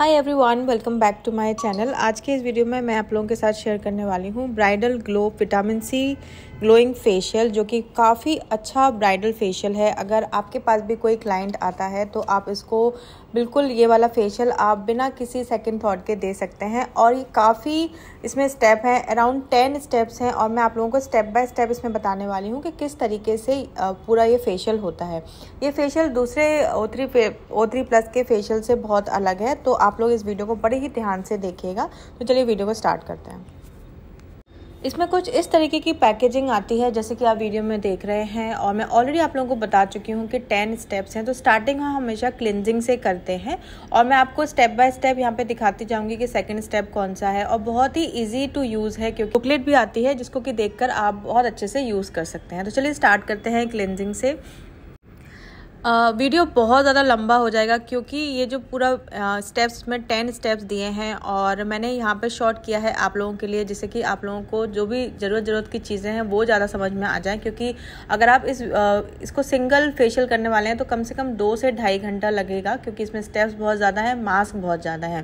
hi everyone welcome back to my channel आज के इस वीडियो में मैं आप लोगों के साथ शेयर करने वाली हूँ bridal glow vitamin C glowing facial जो कि काफ़ी अच्छा ब्राइडल फेशियल है अगर आपके पास भी कोई क्लाइंट आता है तो आप इसको बिल्कुल ये वाला फेशियल आप बिना किसी सेकंड थॉट के दे सकते हैं और ये काफ़ी इसमें स्टेप हैं अराउंड टेन स्टेप्स हैं और मैं आप लोगों को स्टेप बाय स्टेप इसमें बताने वाली हूँ कि किस तरीके से पूरा ये फेशियल होता है ये फेशियल दूसरे ओथ्री ओथ्री प्लस के फेशियल से बहुत अलग है तो आप लोग इस वीडियो को बड़े ही ध्यान से देखिएगा तो चलिए वीडियो को स्टार्ट करते हैं इसमें कुछ इस तरीके की पैकेजिंग आती है जैसे कि आप वीडियो में देख रहे हैं और मैं ऑलरेडी आप लोगों को बता चुकी हूँ कि टेन स्टेप्स हैं तो स्टार्टिंग हम हमेशा क्लिनजिंग से करते हैं और मैं आपको स्टेप बाय स्टेप यहाँ पे दिखाती जाऊँगी कि सेकंड स्टेप कौन सा है और बहुत ही ईजी टू यूज़ है क्योंकि बुकलेट भी आती है जिसको कि देख आप बहुत अच्छे से यूज़ कर सकते हैं तो चलिए स्टार्ट करते हैं क्लिनजिंग से वीडियो बहुत ज़्यादा लंबा हो जाएगा क्योंकि ये जो पूरा स्टेप्स में टेन स्टेप्स दिए हैं और मैंने यहाँ पे शॉर्ट किया है आप लोगों के लिए जिससे कि आप लोगों को जो भी ज़रूरत ज़रूरत की चीज़ें हैं वो ज़्यादा समझ में आ जाए क्योंकि अगर आप इस आ, इसको सिंगल फेशियल करने वाले हैं तो कम से कम दो से ढाई घंटा लगेगा क्योंकि इसमें स्टेप्स बहुत ज़्यादा है मास्क बहुत ज़्यादा है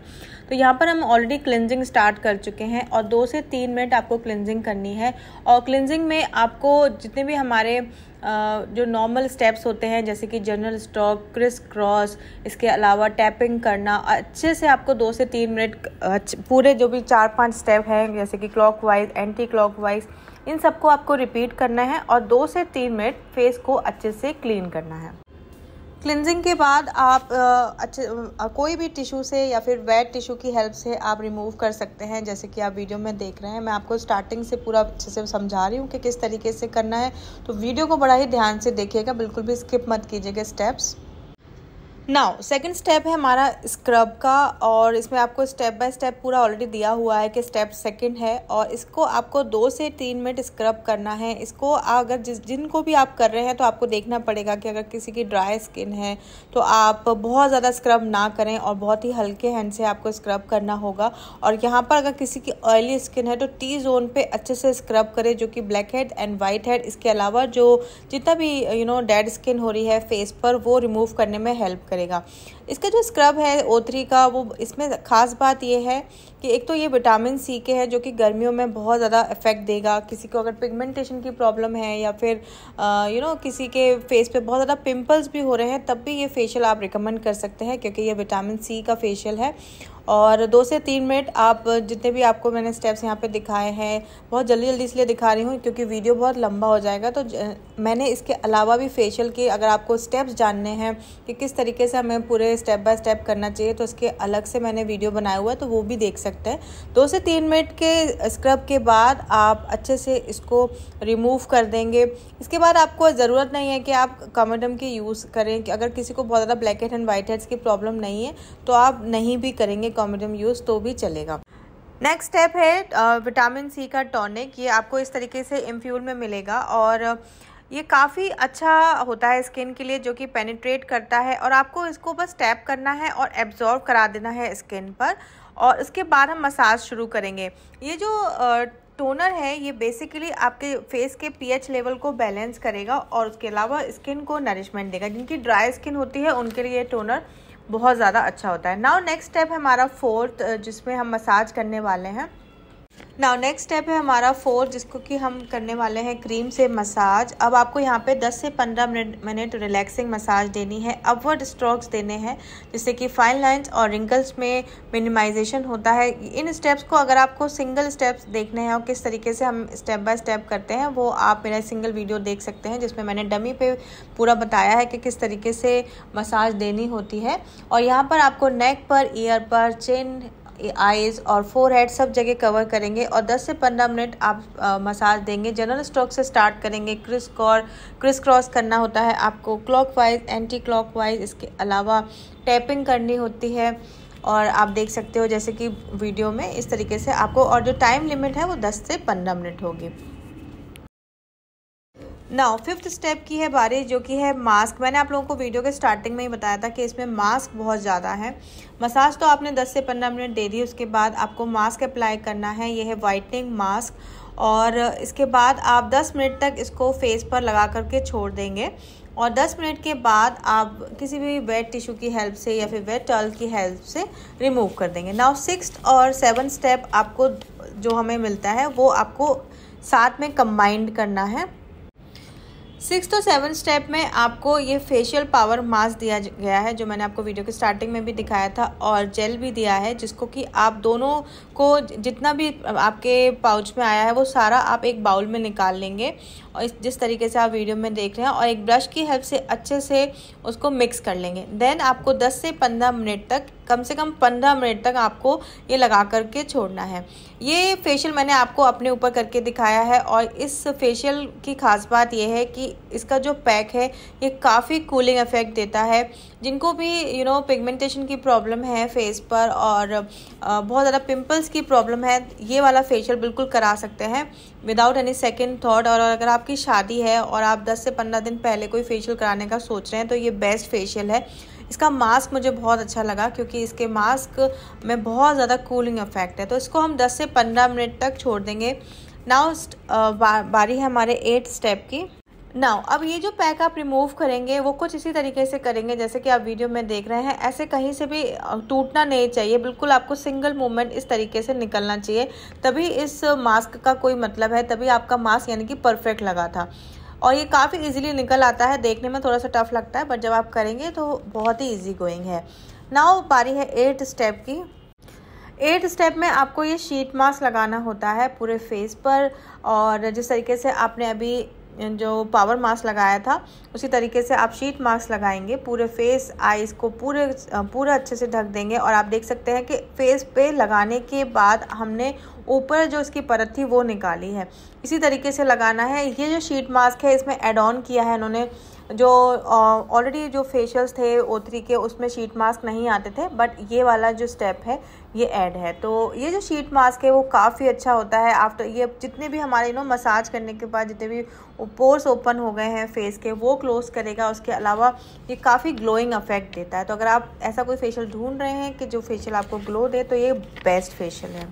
तो यहाँ पर हम ऑलरेडी क्लिनजिंग स्टार्ट कर चुके हैं और दो से तीन मिनट आपको क्लिनजिंग करनी है और क्लिनजिंग में आपको जितने भी हमारे जो नॉर्मल स्टेप्स होते हैं जैसे कि जनरल स्टॉक क्रिस क्रॉस इसके अलावा टैपिंग करना अच्छे से आपको दो से तीन मिनट पूरे जो भी चार पांच स्टेप हैं जैसे कि clockwise anti clockwise इन सबको आपको रिपीट करना है और दो से तीन मिनट फेस को अच्छे से क्लीन करना है क्लिनजिंग के बाद आप अच्छे कोई भी टिशू से या फिर वेट टिशू की हेल्प से आप रिमूव कर सकते हैं जैसे कि आप वीडियो में देख रहे हैं मैं आपको स्टार्टिंग से पूरा अच्छे से समझा रही हूँ कि किस तरीके से करना है तो वीडियो को बड़ा ही ध्यान से देखिएगा बिल्कुल भी स्किप मत कीजिएगा स्टेप्स नाउ सेकंड स्टेप है हमारा स्क्रब का और इसमें आपको स्टेप बाय स्टेप पूरा ऑलरेडी दिया हुआ है कि स्टेप सेकंड है और इसको आपको दो से तीन मिनट स्क्रब करना है इसको अगर जिस जिनको भी आप कर रहे हैं तो आपको देखना पड़ेगा कि अगर किसी की ड्राई स्किन है तो आप बहुत ज़्यादा स्क्रब ना करें और बहुत ही हल्के हैंड से आपको स्क्रब करना होगा और यहाँ पर अगर किसी की ऑयली स्किन है तो टी जोन पर अच्छे से स्क्रब करें जो कि blackhead and whitehead इसके अलावा जो जितना भी यू नो डेड स्किन हो रही है फेस पर वो रिमूव करने में हेल्प करें करेगा इसका जो स्क्रब है ओ का वो इसमें ख़ास बात ये है कि एक तो ये विटामिन सी के है जो कि गर्मियों में बहुत ज़्यादा इफ़ेक्ट देगा किसी को अगर पिगमेंटेशन की प्रॉब्लम है या फिर यू नो किसी के फेस पे बहुत ज़्यादा पिंपल्स भी हो रहे हैं तब भी ये फेशियल आप रिकमेंड कर सकते हैं क्योंकि ये विटामिन सी का फेशियल है और दो से तीन मिनट आप जितने भी आपको मैंने स्टेप्स यहाँ पे दिखाए हैं बहुत जल्दी जल्दी इसलिए दिखा रही हूँ क्योंकि वीडियो बहुत लंबा हो जाएगा तो मैंने इसके अलावा भी फेशियल के अगर आपको स्टेप्स जानने हैं कि किस तरीके से हमें पूरे स्टेप बाय स्टेप करना चाहिए तो उसके अलग से मैंने वीडियो बनाया हुआ है तो वो भी देख सकते हैं दो से तीन मिनट के स्क्रब के बाद आप अच्छे से इसको रिमूव कर देंगे इसके बाद आपको ज़रूरत नहीं है कि आप कमेडम की यूज़ करें कि अगर किसी को बहुत ज़्यादा blackhead and whiteheads की प्रॉब्लम नहीं है तो आप नहीं भी करेंगे कॉमेडम यूज़ तो भी चलेगा नेक्स्ट स्टेप है विटामिन सी का टॉनिक ये आपको इस तरीके से इम्फ्यूल में मिलेगा और ये काफ़ी अच्छा होता है स्किन के लिए जो कि पेनिट्रेट करता है और आपको इसको बस टैप करना है और एब्जॉर्व करा देना है स्किन पर और इसके बाद हम मसाज शुरू करेंगे ये जो टोनर है ये बेसिकली आपके फेस के पीएच लेवल को बैलेंस करेगा और उसके अलावा स्किन को नरिशमेंट देगा जिनकी ड्राई स्किन होती है उनके लिए टोनर बहुत ज़्यादा अच्छा होता है नाउ नेक्स्ट स्टेप हमारा फोर्थ जिसमें हम मसाज करने वाले हैं नाउ नेक्स्ट स्टेप है हमारा फोर जिसको कि हम करने वाले हैं क्रीम से मसाज अब आपको यहाँ पे 10 से 15 मिनट मिनट रिलैक्सिंग मसाज देनी है अपवर्ड स्ट्रोक्स देने हैं जिससे कि फाइन लाइंस और रिंकल्स में मिनिमाइजेशन होता है इन स्टेप्स को अगर आपको सिंगल स्टेप्स देखने हैं और किस तरीके से हम स्टेप बाय स्टेप करते हैं वो आप मेरा सिंगल वीडियो देख सकते हैं जिसमें मैंने डमी पे पूरा बताया है कि किस तरीके से मसाज देनी होती है और यहाँ पर आपको नेक पर ईयर पर चेन आईज और फोर हेड सब जगह कवर करेंगे और 10 से 15 मिनट आप आ, मसाज देंगे जनरल स्ट्रोक से स्टार्ट करेंगे क्रिस कॉर क्रिस क्रॉस करना होता है आपको clockwise anti clockwise इसके अलावा टैपिंग करनी होती है और आप देख सकते हो जैसे कि वीडियो में इस तरीके से आपको और जो टाइम लिमिट है वो दस से पंद्रह मिनट होगी नाउ फिफ्थ स्टेप की है बारिश जो कि है मास्क मैंने आप लोगों को वीडियो के स्टार्टिंग में ही बताया था कि इसमें मास्क बहुत ज़्यादा है मसाज तो आपने 10 से 15 मिनट दे दी उसके बाद आपको मास्क अप्लाई करना है ये है वाइटनिंग मास्क और इसके बाद आप 10 मिनट तक इसको फेस पर लगा करके छोड़ देंगे और 10 मिनट के बाद आप किसी भी वेट टिश्यू की हेल्प से या फिर वेट टल की हेल्प से रिमूव कर देंगे नाउ सिक्स और सेवन स्टेप आपको जो हमें मिलता है वो आपको साथ में कम्बाइंड करना है सिक्स टू सेवन स्टेप में आपको ये फेशियल पावर मास्क दिया गया है जो मैंने आपको वीडियो के स्टार्टिंग में भी दिखाया था और जेल भी दिया है जिसको कि आप दोनों को जितना भी आपके पाउच में आया है वो सारा आप एक बाउल में निकाल लेंगे और इस जिस तरीके से आप वीडियो में देख रहे हैं और एक ब्रश की हेल्प से अच्छे से उसको मिक्स कर लेंगे देन आपको दस से पंद्रह मिनट तक कम से कम पंद्रह मिनट तक आपको ये लगा करके छोड़ना है ये फेशियल मैंने आपको अपने ऊपर करके दिखाया है और इस फेशियल की खास बात यह है कि इसका जो पैक है ये काफ़ी कूलिंग इफेक्ट देता है जिनको भी यू नो पिगमेंटेशन की प्रॉब्लम है फेस पर और बहुत ज़्यादा पिंपल्स की प्रॉब्लम है ये वाला फेशियल बिल्कुल करा सकते हैं विदाउट एनी सेकेंड थाट और अगर आपकी शादी है और आप दस से पंद्रह दिन पहले कोई फेशियल कराने का सोच रहे हैं तो ये बेस्ट फेशियल है इसका मास्क मुझे बहुत अच्छा लगा क्योंकि इसके मास्क में बहुत ज़्यादा कूलिंग इफेक्ट है तो इसको हम 10 से 15 मिनट तक छोड़ देंगे नाउ बारी है हमारे एट स्टेप की नाउ अब ये जो पैक आप रिमूव करेंगे वो कुछ इसी तरीके से करेंगे जैसे कि आप वीडियो में देख रहे हैं ऐसे कहीं से भी टूटना नहीं चाहिए बिल्कुल आपको सिंगल मूवमेंट इस तरीके से निकलना चाहिए तभी इस मास्क का कोई मतलब है तभी आपका मास्क यानी कि परफेक्ट लगा था और ये काफ़ी इजीली निकल आता है देखने में थोड़ा सा टफ लगता है बट जब आप करेंगे तो बहुत ही इजी गोइंग है नाउ पारी है एट स्टेप की एट स्टेप में आपको ये शीट मास्क लगाना होता है पूरे फेस पर और जिस तरीके से आपने अभी जो पावर मास्क लगाया था उसी तरीके से आप शीट मास्क लगाएंगे पूरे फेस आइज़ को पूरे पूरा अच्छे से ढक देंगे और आप देख सकते हैं कि फेस पे लगाने के बाद हमने ऊपर जो इसकी परत थी वो निकाली है इसी तरीके से लगाना है ये जो शीट मास्क है इसमें एड ऑन किया है इन्होंने जो ऑलरेडी जो फेशियल्स थे ओथरी के उसमें शीट मास्क नहीं आते थे बट ये वाला जो स्टेप है ये ऐड है तो ये जो शीट मास्क है वो काफ़ी अच्छा होता है आफ्टर ये जितने भी हमारे नो मसाज करने के बाद जितने भी पोर्स ओपन हो गए हैं फेस के वो क्लोज करेगा उसके अलावा ये काफ़ी ग्लोइंग अफेक्ट देता है तो अगर आप ऐसा कोई फेशियल ढूंढ रहे हैं कि जो फेशियल आपको ग्लो दे तो ये बेस्ट फेशियल है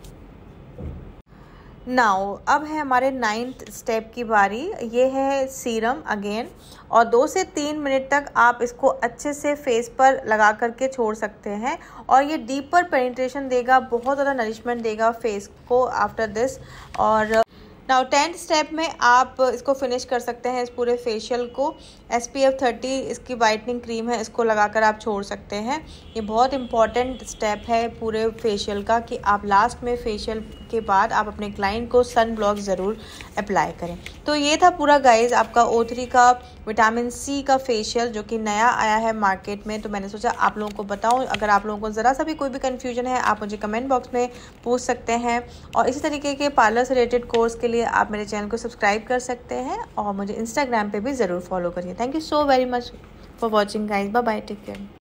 नाउ अब है हमारे नाइन्थ स्टेप की बारी ये है सीरम अगेन और दो से तीन मिनट तक आप इसको अच्छे से फेस पर लगा करके छोड़ सकते हैं और ये डीपर पेनिट्रेशन देगा बहुत ज़्यादा नरिशमेंट देगा फेस को आफ्टर दिस और नाउ टेंथ स्टेप में आप इसको फिनिश कर सकते हैं इस पूरे फेशियल को एस पी एफ थर्टी इसकी वाइटनिंग क्रीम है इसको लगाकर आप छोड़ सकते हैं ये बहुत इंपॉर्टेंट स्टेप है पूरे फेशियल का कि आप लास्ट में फेशियल के बाद आप अपने क्लाइंट को सन ब्लॉक ज़रूर अप्लाई करें तो ये था पूरा गाइज आपका ओ का विटामिन सी का फेशियल जो कि नया आया है मार्केट में तो मैंने सोचा आप लोगों को बताऊं अगर आप लोगों को ज़रा सा भी कोई भी कन्फ्यूजन है आप मुझे कमेंट बॉक्स में पूछ सकते हैं और इसी तरीके के पार्लर से रिलेटेड कोर्स के लिए आप मेरे चैनल को सब्सक्राइब कर सकते हैं और मुझे इंस्टाग्राम पर भी ज़रूर फॉलो करिए thank you so very much for watching guys bye take care